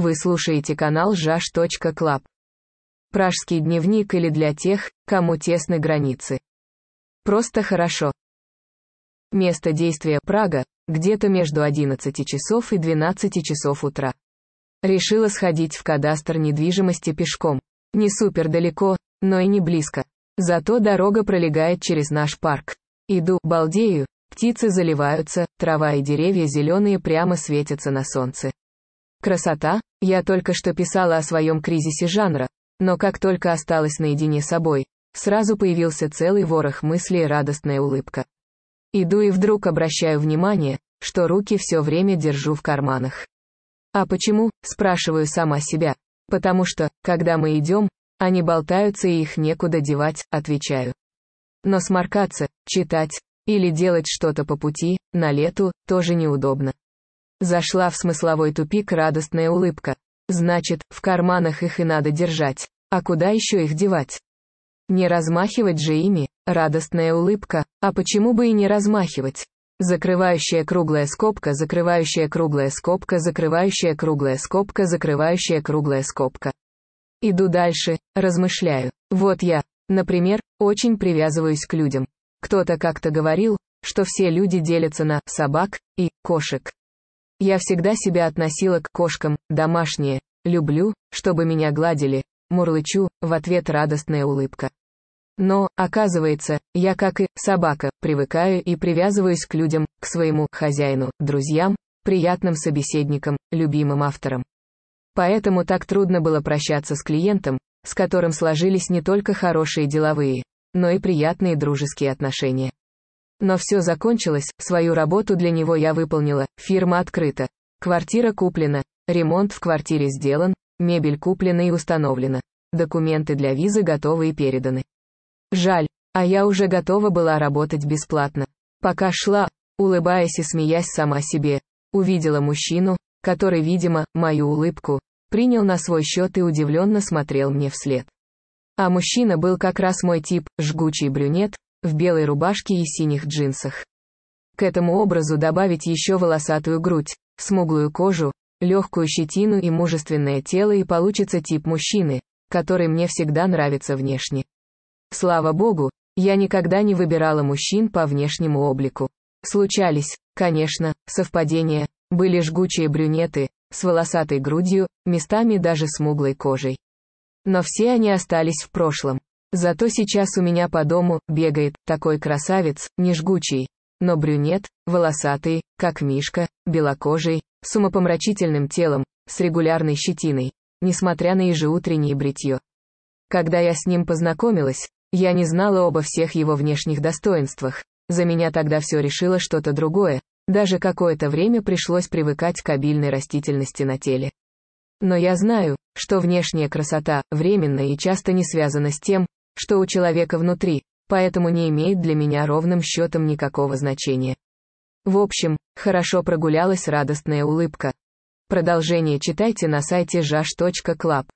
Вы слушаете канал жаш.клаб. Пражский дневник или для тех, кому тесны границы. Просто хорошо. Место действия Прага, где-то между 11 часов и 12 часов утра. Решила сходить в кадастр недвижимости пешком. Не супер далеко, но и не близко. Зато дорога пролегает через наш парк. Иду, балдею, птицы заливаются, трава и деревья зеленые прямо светятся на солнце. Красота, я только что писала о своем кризисе жанра, но как только осталась наедине с собой, сразу появился целый ворох мыслей и радостная улыбка. Иду и вдруг обращаю внимание, что руки все время держу в карманах. А почему, спрашиваю сама себя, потому что, когда мы идем, они болтаются и их некуда девать, отвечаю. Но сморкаться, читать, или делать что-то по пути, на лету, тоже неудобно. Зашла в смысловой тупик радостная улыбка. Значит, в карманах их и надо держать. А куда еще их девать? Не размахивать же ими, радостная улыбка, а почему бы и не размахивать? Закрывающая круглая скобка, закрывающая круглая скобка, закрывающая круглая скобка, закрывающая круглая скобка. Иду дальше, размышляю. Вот я, например, очень привязываюсь к людям. Кто-то как-то говорил, что все люди делятся на собак и кошек. Я всегда себя относила к кошкам, домашние, люблю, чтобы меня гладили, мурлычу, в ответ радостная улыбка. Но, оказывается, я, как и собака, привыкаю и привязываюсь к людям, к своему хозяину, друзьям, приятным собеседникам, любимым авторам. Поэтому так трудно было прощаться с клиентом, с которым сложились не только хорошие деловые, но и приятные дружеские отношения. Но все закончилось, свою работу для него я выполнила, фирма открыта. Квартира куплена, ремонт в квартире сделан, мебель куплена и установлена. Документы для визы готовы и переданы. Жаль, а я уже готова была работать бесплатно. Пока шла, улыбаясь и смеясь сама себе, увидела мужчину, который, видимо, мою улыбку, принял на свой счет и удивленно смотрел мне вслед. А мужчина был как раз мой тип, жгучий брюнет, в белой рубашке и синих джинсах. К этому образу добавить еще волосатую грудь, смуглую кожу, легкую щетину и мужественное тело и получится тип мужчины, который мне всегда нравится внешне. Слава богу, я никогда не выбирала мужчин по внешнему облику. Случались, конечно, совпадения, были жгучие брюнеты, с волосатой грудью, местами даже смуглой кожей. Но все они остались в прошлом. Зато сейчас у меня по дому бегает такой красавец, не жгучий, но брюнет, волосатый, как мишка, белокожий, с умопомрачительным телом, с регулярной щетиной, несмотря на ежеутреннее бритье. Когда я с ним познакомилась, я не знала обо всех его внешних достоинствах, за меня тогда все решило что-то другое, даже какое-то время пришлось привыкать к обильной растительности на теле. Но я знаю, что внешняя красота временно и часто не связана с тем, что у человека внутри, поэтому не имеет для меня ровным счетом никакого значения. В общем, хорошо прогулялась радостная улыбка. Продолжение читайте на сайте jash.club.